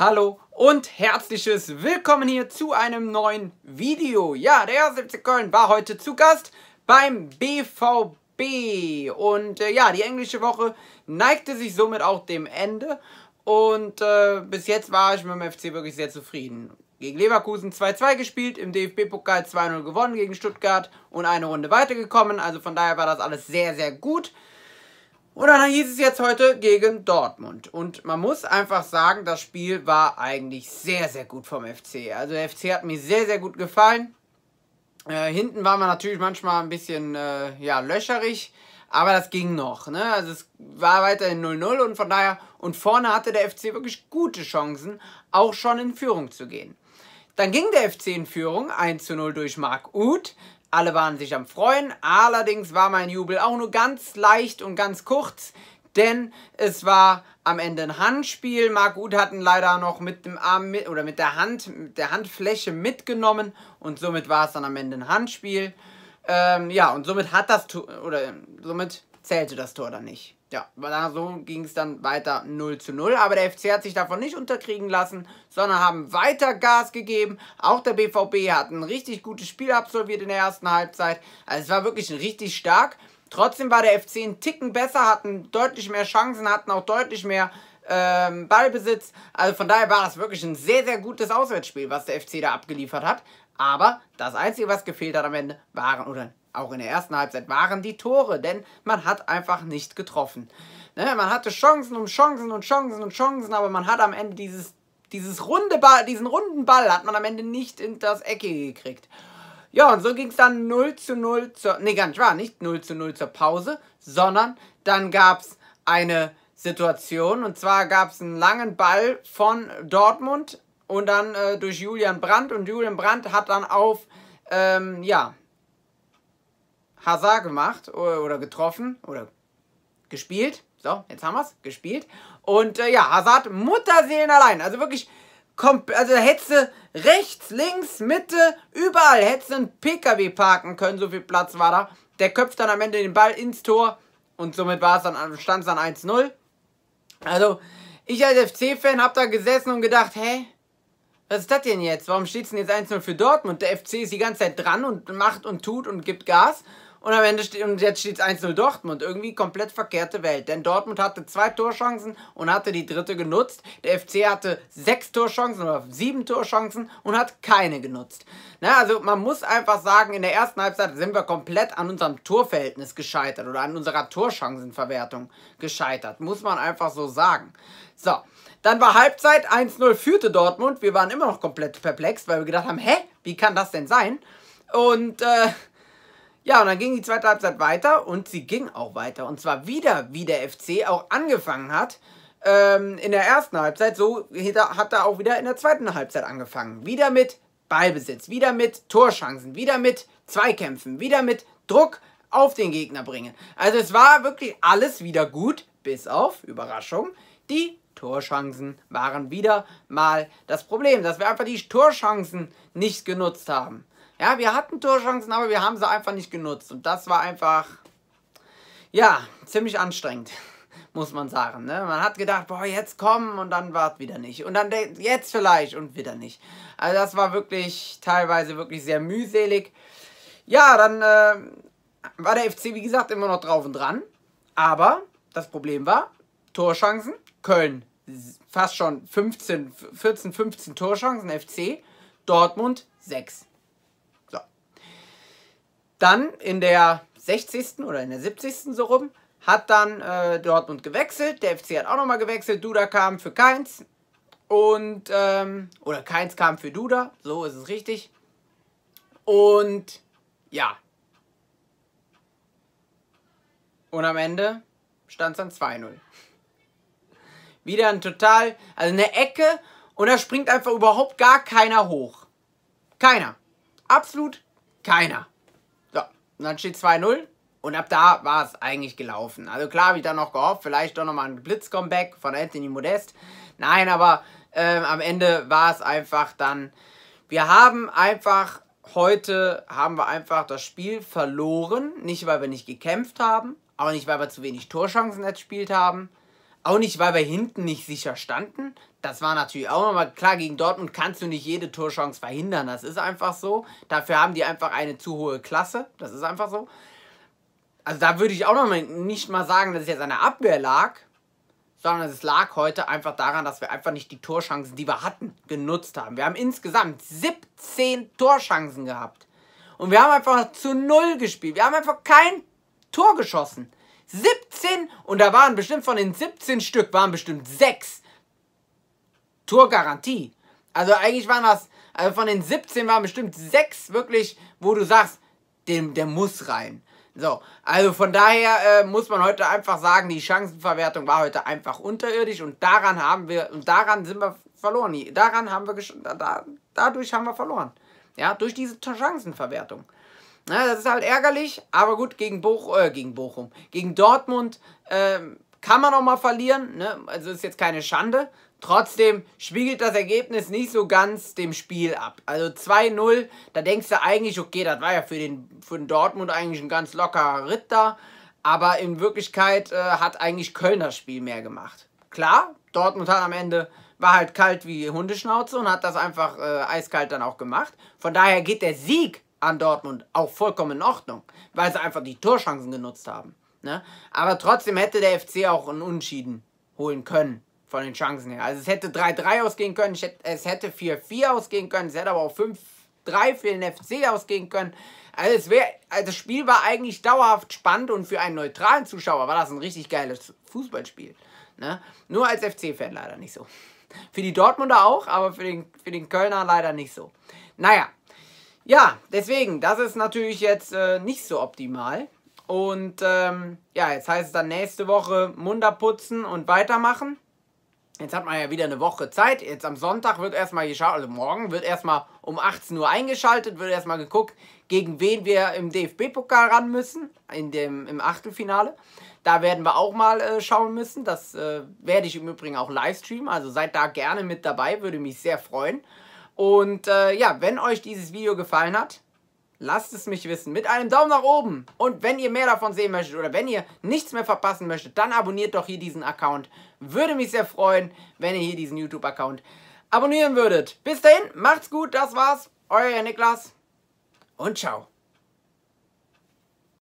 Hallo und herzliches Willkommen hier zu einem neuen Video. Ja, der 70 Köln war heute zu Gast beim BVB. Und äh, ja, die englische Woche neigte sich somit auch dem Ende. Und äh, bis jetzt war ich mit dem FC wirklich sehr zufrieden. Gegen Leverkusen 2-2 gespielt, im DFB-Pokal 2-0 gewonnen gegen Stuttgart und eine Runde weitergekommen. Also von daher war das alles sehr, sehr gut. Und dann hieß es jetzt heute gegen Dortmund. Und man muss einfach sagen, das Spiel war eigentlich sehr, sehr gut vom FC. Also der FC hat mir sehr, sehr gut gefallen. Äh, hinten waren wir natürlich manchmal ein bisschen äh, ja, löcherig, aber das ging noch. Ne? Also es war weiterhin 0-0 und von daher, und vorne hatte der FC wirklich gute Chancen, auch schon in Führung zu gehen. Dann ging der FC in Führung, 1 0 durch Marc Uth. Alle waren sich am Freuen, allerdings war mein Jubel auch nur ganz leicht und ganz kurz, denn es war am Ende ein Handspiel. Marc Uth hatten leider noch mit dem Arm mit, oder mit der Hand, mit der Handfläche mitgenommen und somit war es dann am Ende ein Handspiel. Ähm, ja, und somit hat das oder somit zählte das Tor dann nicht ja, da so ging es dann weiter 0 zu 0. Aber der FC hat sich davon nicht unterkriegen lassen, sondern haben weiter Gas gegeben. Auch der BVB hat ein richtig gutes Spiel absolviert in der ersten Halbzeit. Also es war wirklich richtig stark. Trotzdem war der FC ein Ticken besser, hatten deutlich mehr Chancen, hatten auch deutlich mehr ähm, Ballbesitz. Also von daher war das wirklich ein sehr, sehr gutes Auswärtsspiel, was der FC da abgeliefert hat. Aber das Einzige, was gefehlt hat am Ende, waren oder auch in der ersten Halbzeit waren die Tore, denn man hat einfach nicht getroffen. Ne? Man hatte Chancen und Chancen und Chancen und Chancen, aber man hat am Ende dieses, dieses runde Ball, diesen runden Ball hat man am Ende nicht in das Ecke gekriegt. Ja, und so ging es dann 0 zu 0 zur, nee, gar wahr, nicht 0 zu 0 zur Pause, sondern dann gab es eine Situation und zwar gab es einen langen Ball von Dortmund und dann äh, durch Julian Brandt und Julian Brandt hat dann auf, ähm, ja, Hazard gemacht oder, getroffen oder gespielt. So, jetzt haben wir es, gespielt. Und äh, ja, Hazard Mutterseelen allein. Also wirklich, also hättest du rechts, links, Mitte, überall hättest du einen PKW parken können, so viel Platz war da. Der köpft dann am Ende den Ball ins Tor und somit war es dann, äh, stand es dann 1-0. Also, ich als FC-Fan habe da gesessen und gedacht, hä? Was ist das denn jetzt? Warum steht es denn jetzt 1-0 für Dortmund? Der FC ist die ganze Zeit dran und macht und tut und gibt Gas. Und am Ende steht, und jetzt steht es 1-0 Dortmund. Irgendwie komplett verkehrte Welt. Denn Dortmund hatte zwei Torchancen und hatte die dritte genutzt. Der FC hatte sechs Torchancen oder sieben Torchancen und hat keine genutzt. Na, also man muss einfach sagen, in der ersten Halbzeit sind wir komplett an unserem Torverhältnis gescheitert oder an unserer Torchancenverwertung gescheitert. Muss man einfach so sagen. So, dann war Halbzeit 1-0 führte Dortmund. Wir waren immer noch komplett perplex, weil wir gedacht haben, hä, wie kann das denn sein? Und äh, ja, und dann ging die zweite Halbzeit weiter und sie ging auch weiter. Und zwar wieder, wie der FC auch angefangen hat ähm, in der ersten Halbzeit. So hat er auch wieder in der zweiten Halbzeit angefangen. Wieder mit Ballbesitz, wieder mit Torschancen, wieder mit Zweikämpfen, wieder mit Druck auf den Gegner bringen. Also es war wirklich alles wieder gut, bis auf, Überraschung, die Torschancen waren wieder mal das Problem, dass wir einfach die Torschancen nicht genutzt haben. Ja, wir hatten Torchancen, aber wir haben sie einfach nicht genutzt. Und das war einfach, ja, ziemlich anstrengend, muss man sagen. Ne? Man hat gedacht, boah, jetzt kommen und dann war es wieder nicht. Und dann jetzt vielleicht und wieder nicht. Also das war wirklich teilweise wirklich sehr mühselig. Ja, dann äh, war der FC, wie gesagt, immer noch drauf und dran. Aber das Problem war, Torchancen, Köln fast schon 15, 14, 15 Torchancen, FC, Dortmund 6. Dann in der 60. oder in der 70. so rum hat dann äh, Dortmund gewechselt. Der FC hat auch nochmal gewechselt. Duda kam für Keins. Und, ähm, oder Keins kam für Duda. So ist es richtig. Und, ja. Und am Ende stand es dann 2-0. Wieder ein total, also eine Ecke und da springt einfach überhaupt gar keiner hoch. Keiner. Absolut keiner. Und dann steht 2-0. Und ab da war es eigentlich gelaufen. Also klar habe ich dann noch gehofft, vielleicht doch nochmal ein Blitz-Comeback von Anthony Modest. Nein, aber ähm, am Ende war es einfach dann... Wir haben einfach heute haben wir einfach das Spiel verloren. Nicht, weil wir nicht gekämpft haben, aber nicht, weil wir zu wenig Torchancen erzielt haben, auch nicht, weil wir hinten nicht sicher standen. Das war natürlich auch nochmal klar. Gegen Dortmund kannst du nicht jede Torchance verhindern. Das ist einfach so. Dafür haben die einfach eine zu hohe Klasse. Das ist einfach so. Also da würde ich auch nochmal nicht mal sagen, dass es jetzt an der Abwehr lag, sondern es lag heute einfach daran, dass wir einfach nicht die Torchancen, die wir hatten, genutzt haben. Wir haben insgesamt 17 Torchancen gehabt. Und wir haben einfach zu null gespielt. Wir haben einfach kein Tor geschossen. 17 und da waren bestimmt von den 17 Stück, waren bestimmt 6 Torgarantie. Also eigentlich waren das, also von den 17 waren bestimmt 6 wirklich, wo du sagst, dem, der muss rein. So, also von daher äh, muss man heute einfach sagen, die Chancenverwertung war heute einfach unterirdisch und daran haben wir, und daran sind wir verloren. Daran haben wir, da, dadurch haben wir verloren. Ja, durch diese Chancenverwertung. Ja, das ist halt ärgerlich, aber gut, gegen, Boch, äh, gegen Bochum, gegen Dortmund ähm, kann man auch mal verlieren. Ne? Also ist jetzt keine Schande. Trotzdem spiegelt das Ergebnis nicht so ganz dem Spiel ab. Also 2-0, da denkst du eigentlich, okay, das war ja für den, für den Dortmund eigentlich ein ganz lockerer Ritter. Aber in Wirklichkeit äh, hat eigentlich Köln das Spiel mehr gemacht. Klar, Dortmund hat am Ende, war halt kalt wie Hundeschnauze und hat das einfach äh, eiskalt dann auch gemacht. Von daher geht der Sieg an Dortmund auch vollkommen in Ordnung, weil sie einfach die Torschancen genutzt haben. Ne? Aber trotzdem hätte der FC auch einen Unschieden holen können von den Chancen her. Also es hätte 3-3 ausgehen können, es hätte 4-4 ausgehen können, es hätte aber auch 5-3 für den FC ausgehen können. Also, es wär, also das Spiel war eigentlich dauerhaft spannend und für einen neutralen Zuschauer war das ein richtig geiles Fußballspiel. Ne? Nur als FC-Fan leider nicht so. Für die Dortmunder auch, aber für den, für den Kölner leider nicht so. Naja, ja, deswegen, das ist natürlich jetzt äh, nicht so optimal. Und ähm, ja, jetzt heißt es dann nächste Woche Munder putzen und weitermachen. Jetzt hat man ja wieder eine Woche Zeit. Jetzt am Sonntag wird erstmal geschaut, also morgen wird erstmal um 18 Uhr eingeschaltet, wird erstmal geguckt, gegen wen wir im DFB-Pokal ran müssen, in dem, im Achtelfinale. Da werden wir auch mal äh, schauen müssen. Das äh, werde ich im Übrigen auch live streamen. Also seid da gerne mit dabei, würde mich sehr freuen. Und äh, ja, wenn euch dieses Video gefallen hat, lasst es mich wissen mit einem Daumen nach oben. Und wenn ihr mehr davon sehen möchtet oder wenn ihr nichts mehr verpassen möchtet, dann abonniert doch hier diesen Account. Würde mich sehr freuen, wenn ihr hier diesen YouTube-Account abonnieren würdet. Bis dahin, macht's gut, das war's. Euer Niklas und ciao.